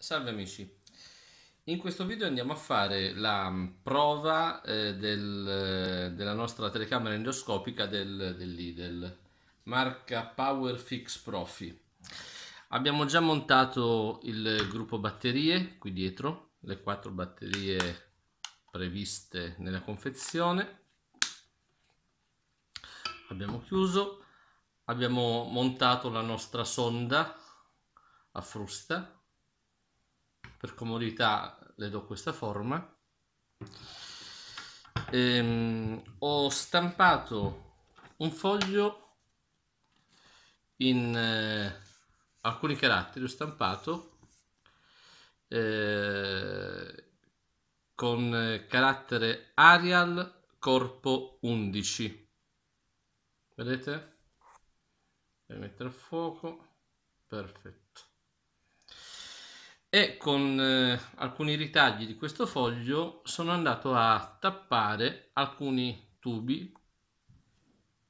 Salve amici, in questo video andiamo a fare la mm, prova eh, del, eh, della nostra telecamera endoscopica del, dell'IDEL, marca PowerFix Profi. Abbiamo già montato il gruppo batterie qui dietro, le quattro batterie previste nella confezione. Abbiamo chiuso, abbiamo montato la nostra sonda a frusta per comodità le do questa forma. Ehm, ho stampato un foglio in eh, alcuni caratteri, ho stampato eh, con eh, carattere Arial corpo 11. Vedete? Per mettere a fuoco. Perfetto e con eh, alcuni ritagli di questo foglio sono andato a tappare alcuni tubi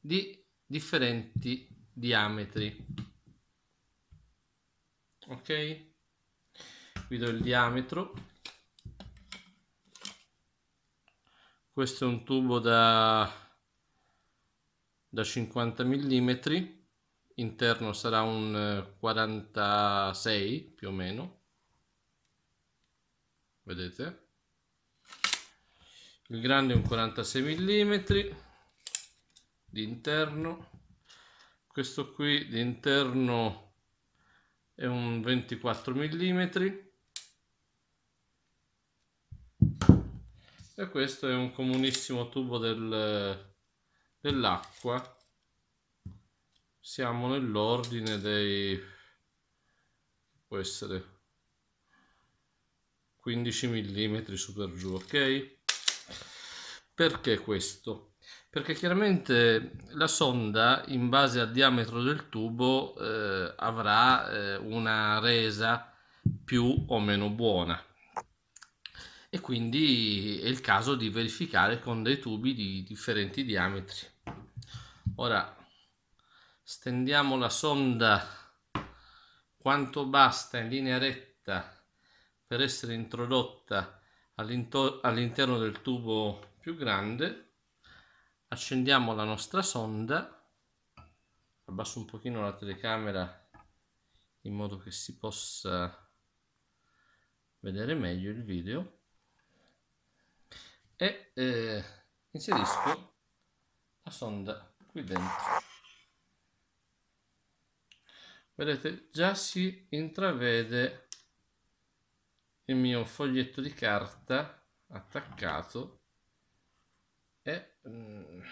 di differenti diametri ok vi do il diametro questo è un tubo da, da 50 mm interno sarà un 46 eh, più o meno vedete il grande è un 46 mm di interno questo qui di interno è un 24 mm e questo è un comunissimo tubo del, dell'acqua siamo nell'ordine dei può essere 15 mm su per giù ok perché questo perché chiaramente la sonda in base al diametro del tubo eh, avrà eh, una resa più o meno buona e quindi è il caso di verificare con dei tubi di differenti diametri ora stendiamo la sonda quanto basta in linea retta per essere introdotta all'interno del tubo più grande accendiamo la nostra sonda abbasso un pochino la telecamera in modo che si possa vedere meglio il video e eh, inserisco la sonda qui dentro vedete già si intravede il mio foglietto di carta attaccato e mm,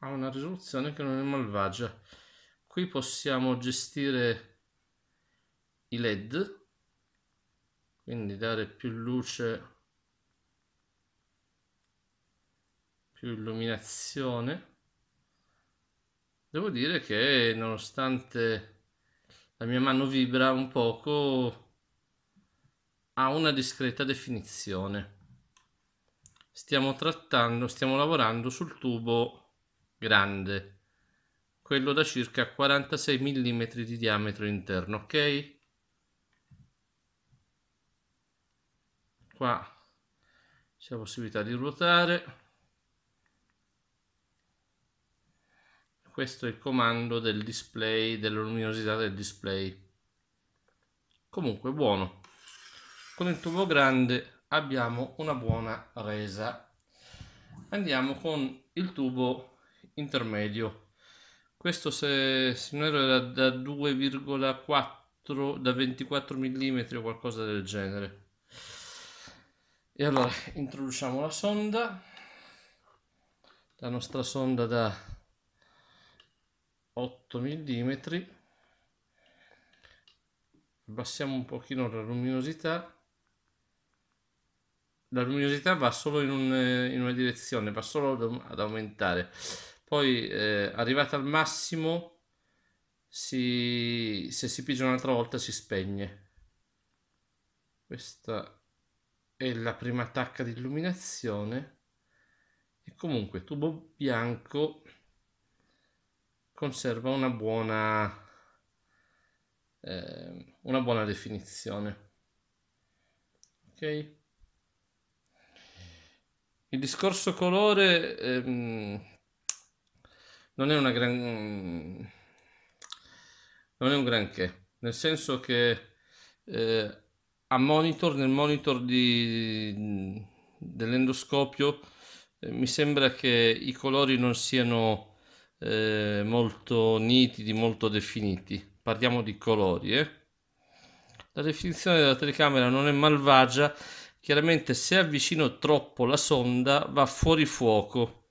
ha una risoluzione che non è malvagia qui possiamo gestire i led quindi dare più luce più illuminazione devo dire che nonostante la mia mano vibra un poco ha una discreta definizione. Stiamo trattando, stiamo lavorando sul tubo grande, quello da circa 46 mm di diametro interno, ok? Qua c'è la possibilità di ruotare. questo è il comando del display, della luminosità del display. Comunque buono con il tubo grande abbiamo una buona resa andiamo con il tubo intermedio questo se, se non era da 2,4 da 24 mm o qualcosa del genere e allora introduciamo la sonda la nostra sonda da 8 mm abbassiamo un pochino la luminosità la luminosità va solo in, un, eh, in una direzione, va solo ad aumentare. Poi eh, arrivata al massimo, si, se si pigia un'altra volta si spegne. Questa è la prima tacca di illuminazione. E comunque tubo bianco conserva una buona, eh, una buona definizione. Ok. Il discorso colore ehm, non è una gran... non è un granché, nel senso che eh, a monitor, nel monitor di, dell'endoscopio eh, mi sembra che i colori non siano eh, molto nitidi, molto definiti. Parliamo di colori, eh? La definizione della telecamera non è malvagia, chiaramente se avvicino troppo la sonda va fuori fuoco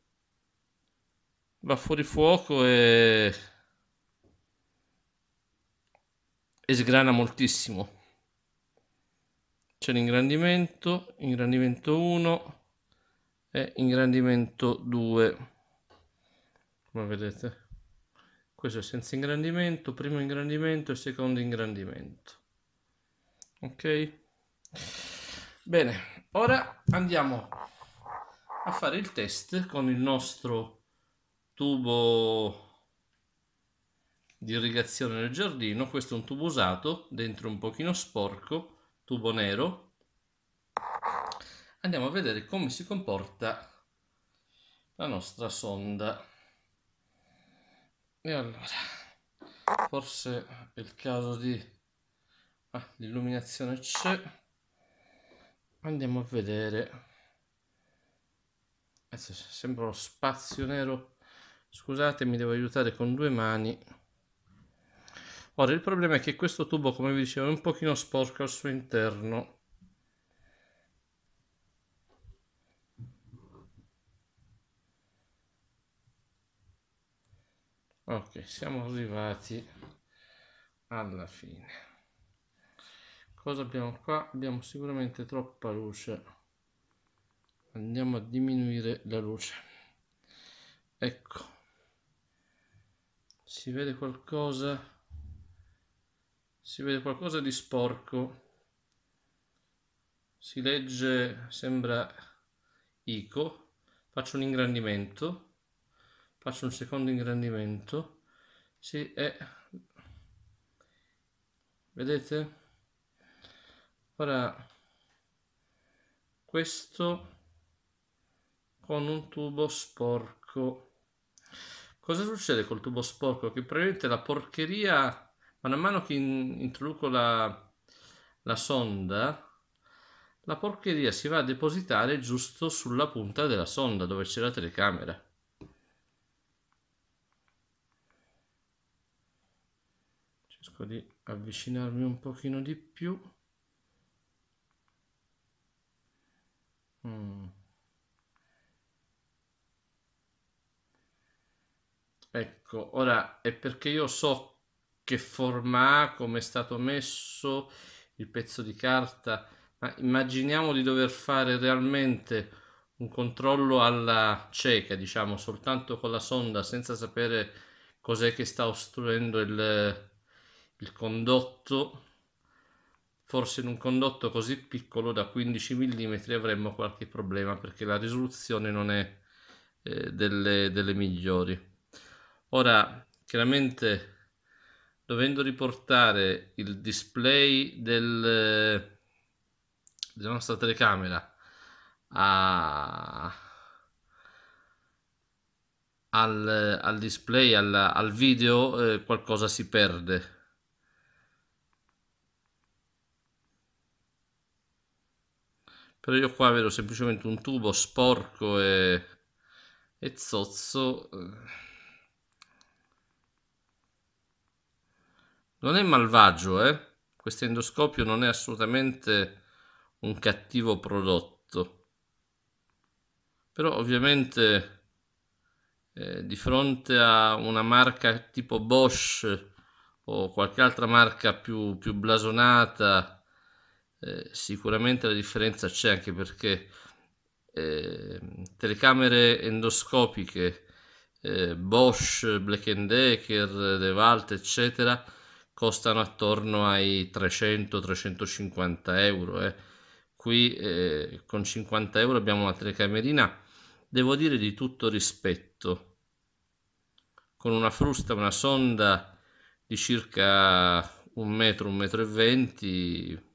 va fuori fuoco e, e sgrana moltissimo c'è l'ingrandimento ingrandimento 1 e ingrandimento 2 come vedete questo è senza ingrandimento primo ingrandimento e secondo ingrandimento ok Bene, ora andiamo a fare il test con il nostro tubo di irrigazione nel giardino. Questo è un tubo usato, dentro un pochino sporco, tubo nero. Andiamo a vedere come si comporta la nostra sonda. E allora, forse è il caso di... Ah, l'illuminazione c'è andiamo a vedere adesso sembra uno spazio nero scusate mi devo aiutare con due mani ora il problema è che questo tubo come vi dicevo è un pochino sporco al suo interno ok siamo arrivati alla fine cosa abbiamo qua abbiamo sicuramente troppa luce andiamo a diminuire la luce ecco si vede qualcosa si vede qualcosa di sporco si legge sembra ico faccio un ingrandimento faccio un secondo ingrandimento si è vedete ora questo con un tubo sporco cosa succede col tubo sporco che praticamente la porcheria man mano che in, introduco la, la sonda la porcheria si va a depositare giusto sulla punta della sonda dove c'è la telecamera cerco di avvicinarmi un pochino di più Mm. Ecco, ora è perché io so che forma ha, come è stato messo il pezzo di carta, ma immaginiamo di dover fare realmente un controllo alla cieca, diciamo, soltanto con la sonda, senza sapere cos'è che sta ostruendo il, il condotto Forse in un condotto così piccolo da 15 mm avremmo qualche problema perché la risoluzione non è eh, delle, delle migliori. Ora, chiaramente dovendo riportare il display del, della nostra telecamera a, al, al, display, al, al video, eh, qualcosa si perde però io qua vedo semplicemente un tubo sporco e, e zozzo eh. non è malvagio eh questo endoscopio non è assolutamente un cattivo prodotto però ovviamente eh, di fronte a una marca tipo Bosch o qualche altra marca più, più blasonata eh, sicuramente la differenza c'è anche perché eh, telecamere endoscopiche eh, Bosch, Black Decker, De Valte eccetera costano attorno ai 300-350 euro eh. qui eh, con 50 euro abbiamo una telecamerina devo dire di tutto rispetto con una frusta, una sonda di circa un metro, un metro e venti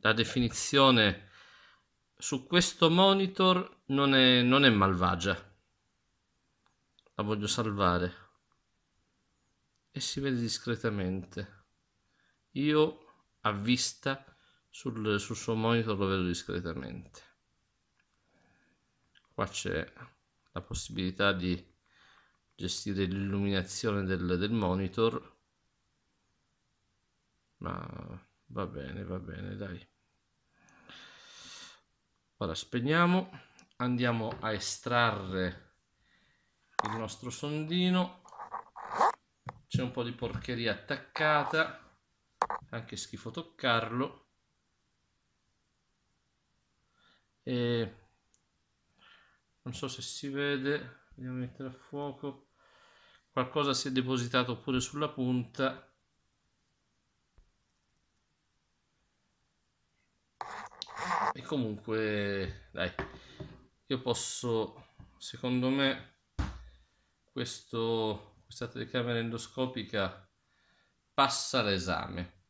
la definizione su questo monitor non è, non è malvagia la voglio salvare e si vede discretamente io a vista sul, sul suo monitor lo vedo discretamente qua c'è la possibilità di gestire l'illuminazione del, del monitor ma va bene va bene dai ora spegniamo andiamo a estrarre il nostro sondino c'è un po di porcheria attaccata anche schifo toccarlo e non so se si vede andiamo a mettere a fuoco qualcosa si è depositato pure sulla punta E comunque, dai, io posso, secondo me, questo, questa telecamera endoscopica passa l'esame.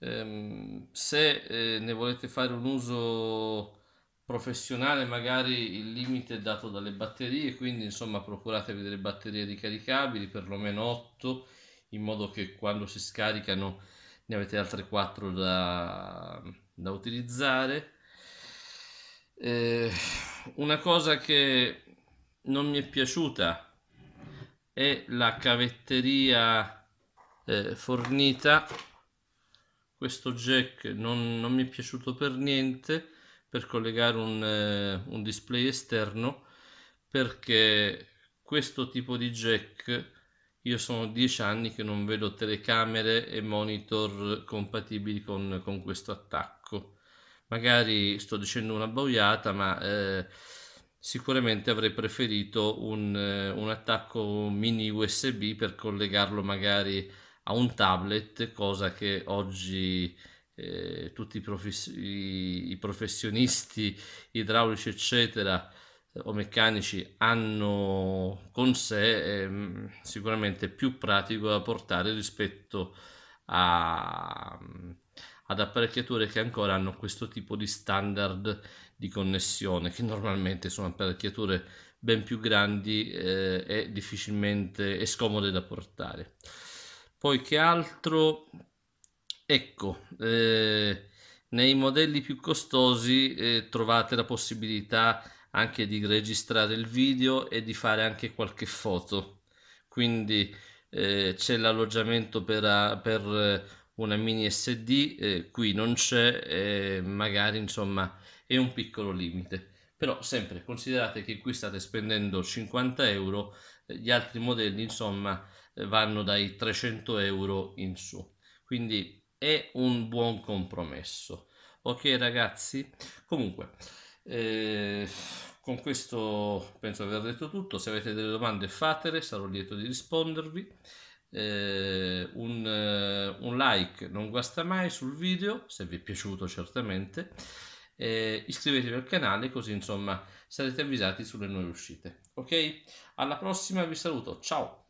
Ehm, se eh, ne volete fare un uso professionale, magari il limite è dato dalle batterie, quindi insomma procuratevi delle batterie ricaricabili, perlomeno 8, in modo che quando si scaricano ne avete altre 4 da da utilizzare. Eh, una cosa che non mi è piaciuta è la cavetteria eh, fornita. Questo jack non, non, mi è piaciuto per niente per collegare un, eh, un display esterno perché questo tipo di jack io sono dieci anni che non vedo telecamere e monitor compatibili con, con questo attacco. Magari sto dicendo una boiata, ma eh, sicuramente avrei preferito un, eh, un, attacco mini USB per collegarlo magari a un tablet, cosa che oggi eh, tutti i, profes i, professionisti idraulici, eccetera, o meccanici hanno con sé è ehm, sicuramente più pratico da portare rispetto a, mm, ad apparecchiature che ancora hanno questo tipo di standard di connessione, che normalmente sono apparecchiature ben più grandi eh, e difficilmente e scomode da portare. Poi che altro? Ecco, eh, nei modelli più costosi eh, trovate la possibilità di anche di registrare il video e di fare anche qualche foto. Quindi eh, c'è l'alloggiamento per, ah, per, eh, una mini SD, eh, qui non c'è, eh, magari insomma è un piccolo limite. Però sempre considerate che qui state spendendo 50 euro, eh, gli altri modelli insomma eh, vanno dai 300 euro in su. Quindi è un buon compromesso. Ok ragazzi? Comunque... Ehm, con questo penso di aver detto tutto. Se avete delle domande fatele, sarò lieto di rispondervi. Eh, un, eh, un, like non guasta mai sul video, se vi è piaciuto certamente. Ehm, iscrivetevi al canale così insomma sarete avvisati sulle nuove uscite. Ok? Alla prossima vi saluto, ciao!